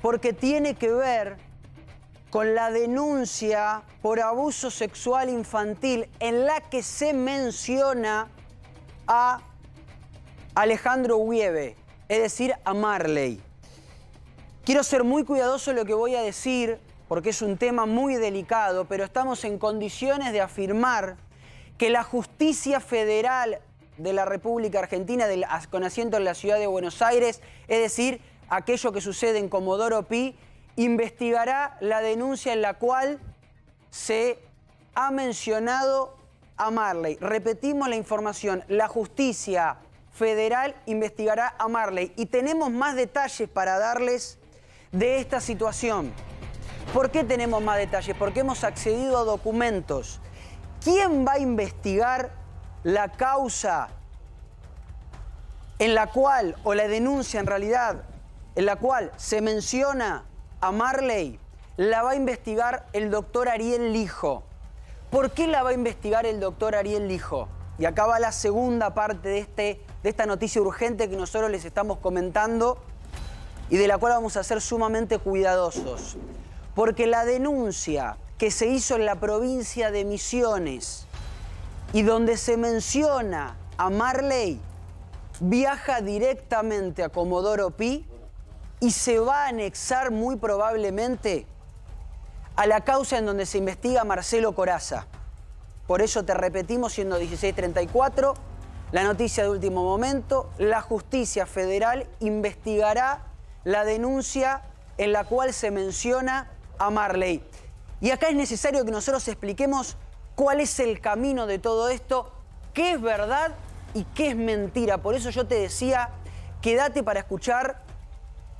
porque tiene que ver con la denuncia por abuso sexual infantil en la que se menciona a Alejandro Hueve, es decir, a Marley. Quiero ser muy cuidadoso en lo que voy a decir, porque es un tema muy delicado, pero estamos en condiciones de afirmar que la justicia federal de la República Argentina, con asiento en la ciudad de Buenos Aires, es decir, aquello que sucede en Comodoro Pi, investigará la denuncia en la cual se ha mencionado a Marley. Repetimos la información, la justicia federal investigará a Marley y tenemos más detalles para darles de esta situación. ¿Por qué tenemos más detalles? Porque hemos accedido a documentos. ¿Quién va a investigar la causa en la cual, o la denuncia en realidad, en la cual se menciona a Marley, la va a investigar el doctor Ariel Lijo. ¿Por qué la va a investigar el doctor Ariel Lijo? Y acá va la segunda parte de, este, de esta noticia urgente que nosotros les estamos comentando y de la cual vamos a ser sumamente cuidadosos. Porque la denuncia que se hizo en la provincia de Misiones y donde se menciona a Marley, viaja directamente a Comodoro Pi y se va a anexar muy probablemente a la causa en donde se investiga Marcelo Coraza. Por eso te repetimos, siendo 1634, la noticia de último momento, la justicia federal investigará la denuncia en la cual se menciona a Marley. Y acá es necesario que nosotros expliquemos cuál es el camino de todo esto, qué es verdad y qué es mentira. Por eso yo te decía, quédate para escuchar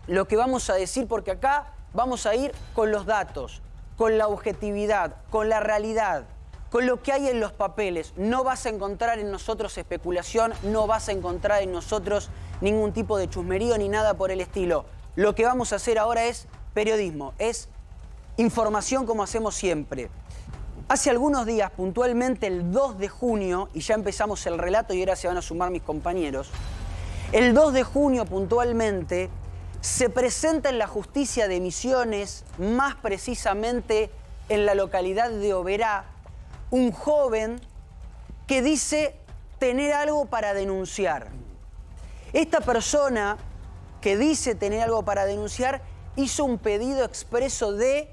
lo que vamos a decir, porque acá vamos a ir con los datos, con la objetividad, con la realidad, con lo que hay en los papeles. No vas a encontrar en nosotros especulación, no vas a encontrar en nosotros ningún tipo de chusmerío ni nada por el estilo. Lo que vamos a hacer ahora es periodismo, es información como hacemos siempre. Hace algunos días, puntualmente el 2 de junio, y ya empezamos el relato y ahora se van a sumar mis compañeros, el 2 de junio puntualmente se presenta en la justicia de Misiones, más precisamente en la localidad de Oberá, un joven que dice tener algo para denunciar. Esta persona que dice tener algo para denunciar hizo un pedido expreso de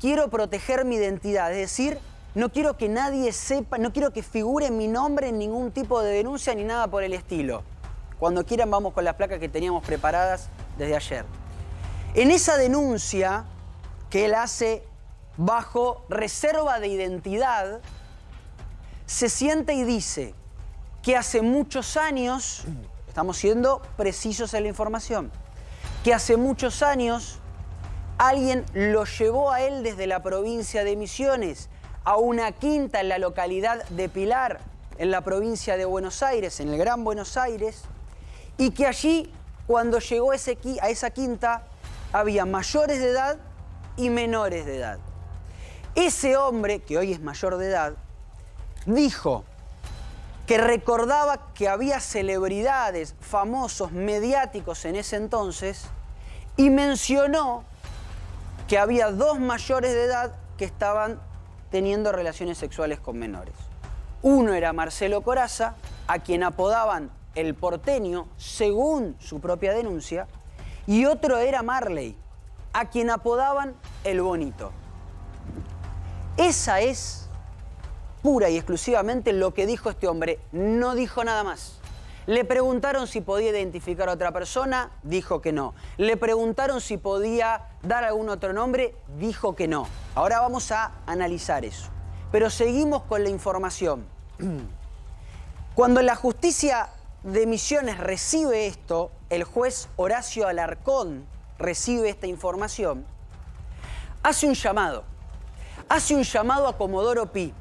quiero proteger mi identidad, es decir, no quiero que nadie sepa, no quiero que figure mi nombre en ningún tipo de denuncia ni nada por el estilo. Cuando quieran vamos con las placas que teníamos preparadas desde ayer. En esa denuncia que él hace bajo reserva de identidad, se siente y dice que hace muchos años, estamos siendo precisos en la información, que hace muchos años alguien lo llevó a él desde la provincia de Misiones a una quinta en la localidad de Pilar, en la provincia de Buenos Aires, en el Gran Buenos Aires, y que allí cuando llegó a esa quinta, había mayores de edad y menores de edad. Ese hombre, que hoy es mayor de edad, dijo que recordaba que había celebridades, famosos, mediáticos en ese entonces, y mencionó que había dos mayores de edad que estaban teniendo relaciones sexuales con menores. Uno era Marcelo Coraza, a quien apodaban el porteño, según su propia denuncia, y otro era Marley, a quien apodaban el bonito. Esa es pura y exclusivamente lo que dijo este hombre, no dijo nada más. Le preguntaron si podía identificar a otra persona, dijo que no. Le preguntaron si podía dar algún otro nombre, dijo que no. Ahora vamos a analizar eso. Pero seguimos con la información. Cuando la justicia de Misiones recibe esto, el juez Horacio Alarcón recibe esta información, hace un llamado, hace un llamado a Comodoro Pi,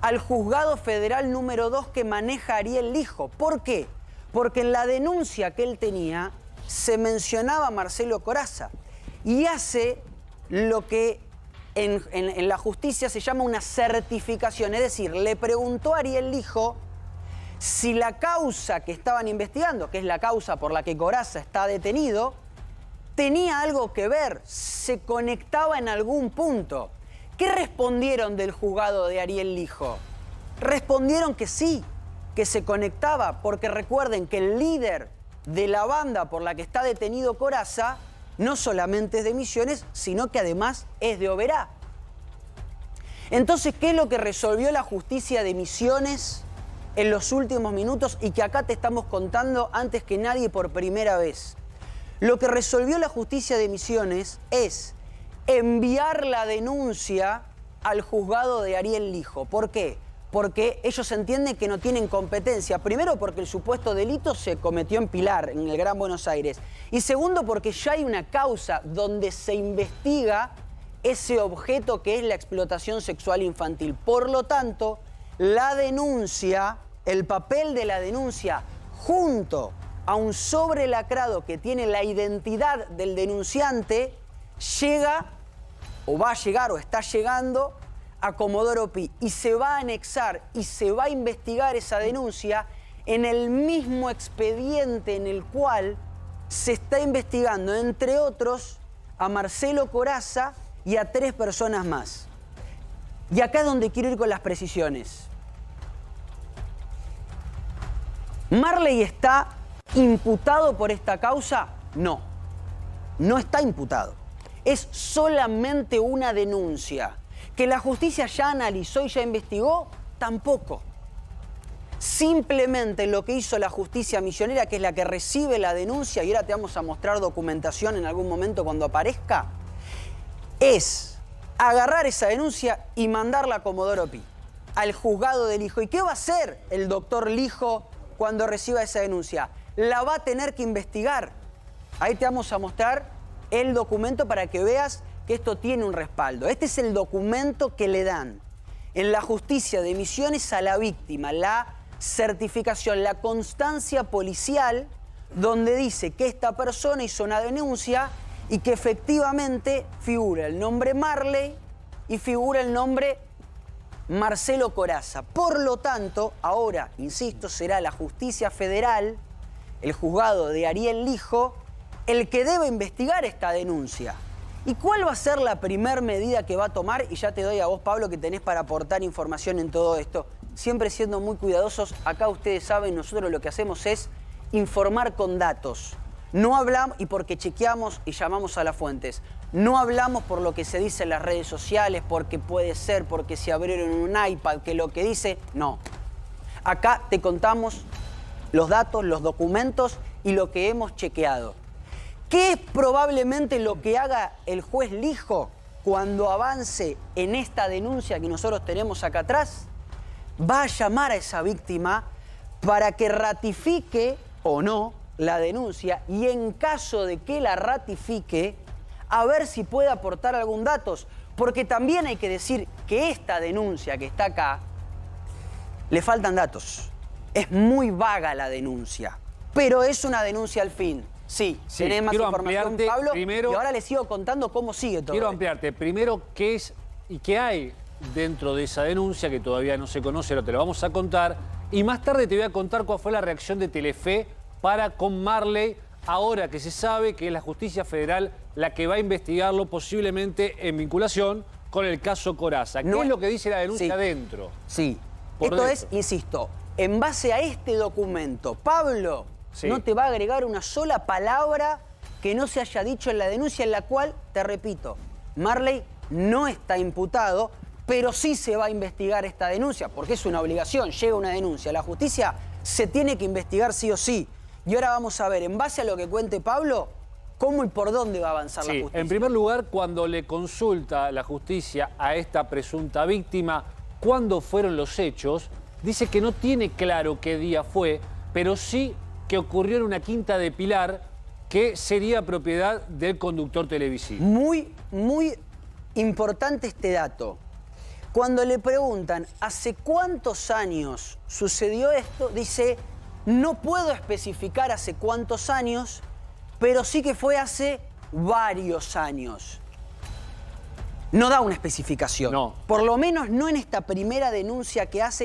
al juzgado federal número 2 que maneja Ariel Lijo. ¿Por qué? Porque en la denuncia que él tenía se mencionaba a Marcelo Coraza y hace lo que en, en la justicia se llama una certificación, es decir, le preguntó a Ariel Lijo si la causa que estaban investigando, que es la causa por la que Coraza está detenido, tenía algo que ver, se conectaba en algún punto. ¿Qué respondieron del juzgado de Ariel Lijo? Respondieron que sí, que se conectaba, porque recuerden que el líder de la banda por la que está detenido Coraza no solamente es de Misiones, sino que además es de Oberá. Entonces, ¿qué es lo que resolvió la justicia de Misiones en los últimos minutos y que acá te estamos contando antes que nadie por primera vez. Lo que resolvió la justicia de Misiones es enviar la denuncia al juzgado de Ariel Lijo. ¿Por qué? Porque ellos entienden que no tienen competencia. Primero, porque el supuesto delito se cometió en Pilar, en el Gran Buenos Aires. Y segundo, porque ya hay una causa donde se investiga ese objeto que es la explotación sexual infantil. Por lo tanto, la denuncia el papel de la denuncia junto a un sobrelacrado que tiene la identidad del denunciante, llega o va a llegar o está llegando a Comodoro Pi y se va a anexar y se va a investigar esa denuncia en el mismo expediente en el cual se está investigando, entre otros, a Marcelo Coraza y a tres personas más. Y acá es donde quiero ir con las precisiones. ¿Marley está imputado por esta causa? No, no está imputado. Es solamente una denuncia. ¿Que la justicia ya analizó y ya investigó? Tampoco. Simplemente lo que hizo la justicia misionera, que es la que recibe la denuncia, y ahora te vamos a mostrar documentación en algún momento cuando aparezca, es agarrar esa denuncia y mandarla a Comodoro Pi, al juzgado del hijo. ¿Y qué va a hacer el doctor Lijo cuando reciba esa denuncia. La va a tener que investigar. Ahí te vamos a mostrar el documento para que veas que esto tiene un respaldo. Este es el documento que le dan en la justicia de misiones a la víctima, la certificación, la constancia policial, donde dice que esta persona hizo una denuncia y que efectivamente figura el nombre Marley y figura el nombre Marcelo Coraza. Por lo tanto, ahora, insisto, será la justicia federal, el juzgado de Ariel Lijo, el que debe investigar esta denuncia. ¿Y cuál va a ser la primer medida que va a tomar? Y ya te doy a vos, Pablo, que tenés para aportar información en todo esto. Siempre siendo muy cuidadosos, acá ustedes saben, nosotros lo que hacemos es informar con datos. No hablamos, y porque chequeamos y llamamos a las fuentes, no hablamos por lo que se dice en las redes sociales, porque puede ser, porque se abrieron un iPad, que lo que dice, no. Acá te contamos los datos, los documentos y lo que hemos chequeado. ¿Qué es probablemente lo que haga el juez Lijo cuando avance en esta denuncia que nosotros tenemos acá atrás? Va a llamar a esa víctima para que ratifique o no la denuncia y en caso de que la ratifique, a ver si puede aportar algún datos. Porque también hay que decir que esta denuncia que está acá, le faltan datos. Es muy vaga la denuncia, pero es una denuncia al fin. Sí, sí más información, Pablo. Primero, y ahora le sigo contando cómo sigue todo. Quiero ampliarte. Primero, ¿qué es y qué hay dentro de esa denuncia que todavía no se conoce? pero te lo vamos a contar. Y más tarde te voy a contar cuál fue la reacción de Telefe para con Marley ahora que se sabe que es la justicia federal la que va a investigarlo posiblemente en vinculación con el caso Coraza. ¿Qué no, es lo que dice la denuncia dentro? Sí. Esto es, insisto, en base a este documento, Pablo no te va a agregar una sola palabra que no se haya dicho en la denuncia en la cual, te repito, Marley no está imputado, pero sí se va a investigar esta denuncia, porque es una obligación, llega una denuncia, la justicia se tiene que investigar sí o sí. Y ahora vamos a ver, en base a lo que cuente Pablo, ¿Cómo y por dónde va a avanzar la justicia? En primer lugar, cuando le consulta la justicia a esta presunta víctima cuándo fueron los hechos, dice que no tiene claro qué día fue, pero sí que ocurrió en una quinta de Pilar que sería propiedad del conductor televisivo. Muy, muy importante este dato. Cuando le preguntan hace cuántos años sucedió esto, dice no puedo especificar hace cuántos años, pero sí que fue hace varios años. No da una especificación. No. Por lo menos no en esta primera denuncia que hace.